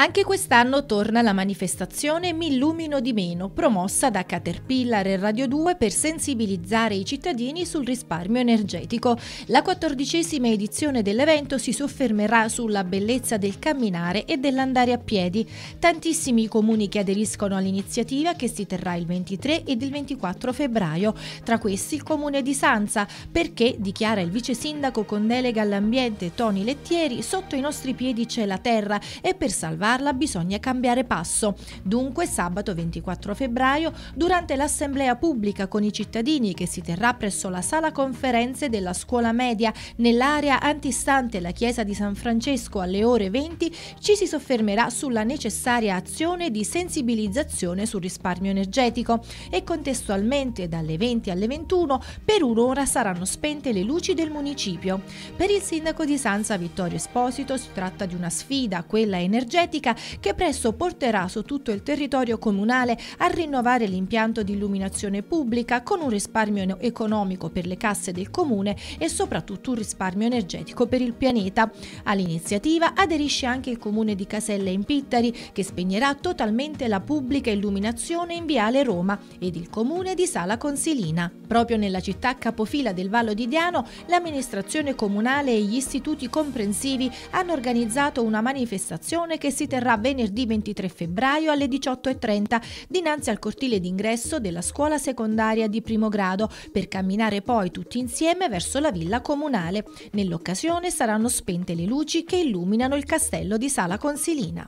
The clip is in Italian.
Anche quest'anno torna la manifestazione Mi illumino di meno, promossa da Caterpillar e Radio 2 per sensibilizzare i cittadini sul risparmio energetico. La quattordicesima edizione dell'evento si soffermerà sulla bellezza del camminare e dell'andare a piedi. Tantissimi comuni che aderiscono all'iniziativa che si terrà il 23 ed il 24 febbraio, tra questi il comune di Sanza, perché, dichiara il vice sindaco con delega all'ambiente Tony Lettieri, sotto i nostri piedi c'è la terra e per salvare farla bisogna cambiare passo. Dunque sabato 24 febbraio, durante l'assemblea pubblica con i cittadini che si terrà presso la sala conferenze della scuola media nell'area antistante la chiesa di San Francesco alle ore 20, ci si soffermerà sulla necessaria azione di sensibilizzazione sul risparmio energetico e contestualmente dalle 20 alle 21 per un'ora saranno spente le luci del municipio. Per il sindaco di Sanza Vittorio Esposito si tratta di una sfida, quella energetica energetica che presto porterà su tutto il territorio comunale a rinnovare l'impianto di illuminazione pubblica con un risparmio economico per le casse del comune e soprattutto un risparmio energetico per il pianeta. All'iniziativa aderisce anche il comune di Casella in Pittari che spegnerà totalmente la pubblica illuminazione in Viale Roma ed il comune di Sala Consilina. Proprio nella città capofila del Vallo di Diano l'amministrazione comunale e gli istituti comprensivi hanno organizzato una manifestazione che si terrà venerdì 23 febbraio alle 18.30 dinanzi al cortile d'ingresso della scuola secondaria di primo grado per camminare poi tutti insieme verso la villa comunale. Nell'occasione saranno spente le luci che illuminano il castello di Sala Consilina.